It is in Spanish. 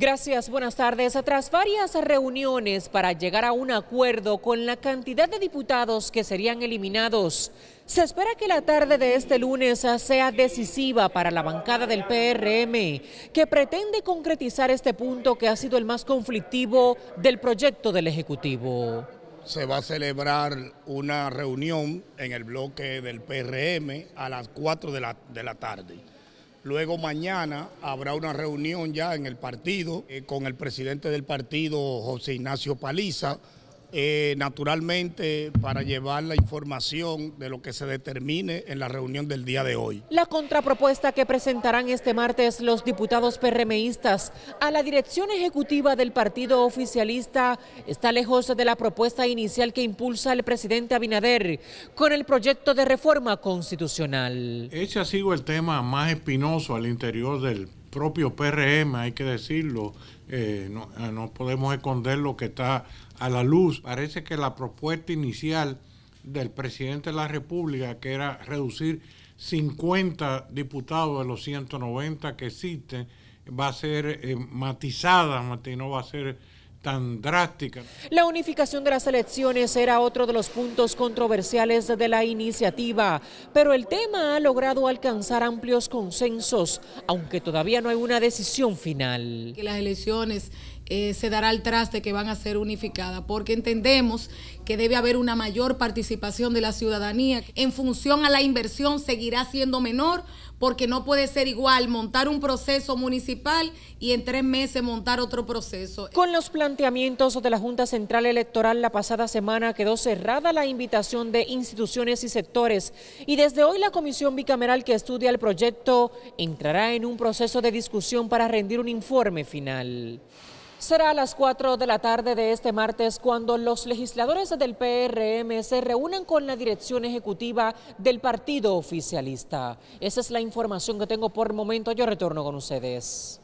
Gracias, buenas tardes. Tras varias reuniones para llegar a un acuerdo con la cantidad de diputados que serían eliminados, se espera que la tarde de este lunes sea decisiva para la bancada del PRM, que pretende concretizar este punto que ha sido el más conflictivo del proyecto del Ejecutivo. Se va a celebrar una reunión en el bloque del PRM a las 4 de la, de la tarde Luego mañana habrá una reunión ya en el partido eh, con el presidente del partido, José Ignacio Paliza, eh, naturalmente para llevar la información de lo que se determine en la reunión del día de hoy. La contrapropuesta que presentarán este martes los diputados PRMistas a la dirección ejecutiva del partido oficialista está lejos de la propuesta inicial que impulsa el presidente Abinader con el proyecto de reforma constitucional. Ese ha sido el tema más espinoso al interior del propio PRM, hay que decirlo, eh, ah, no, podemos esconder lo que está a la luz. Parece que la propuesta inicial del presidente de la República, que era reducir 50 diputados de los 190 que existen, va a ser eh, matizada, no va a ser tan drástica. La unificación de las elecciones era otro de los puntos controversiales de la iniciativa, pero el tema ha logrado alcanzar amplios consensos, aunque todavía no hay una decisión final. las elecciones eh, se dará el traste que van a ser unificadas, porque entendemos que debe haber una mayor participación de la ciudadanía. En función a la inversión seguirá siendo menor, porque no puede ser igual montar un proceso municipal y en tres meses montar otro proceso. Con los planteamientos de la Junta Central Electoral la pasada semana quedó cerrada la invitación de instituciones y sectores y desde hoy la comisión bicameral que estudia el proyecto entrará en un proceso de discusión para rendir un informe final. Será a las 4 de la tarde de este martes cuando los legisladores del PRM se reúnan con la dirección ejecutiva del partido oficialista. Esa es la información que tengo por el momento. Yo retorno con ustedes.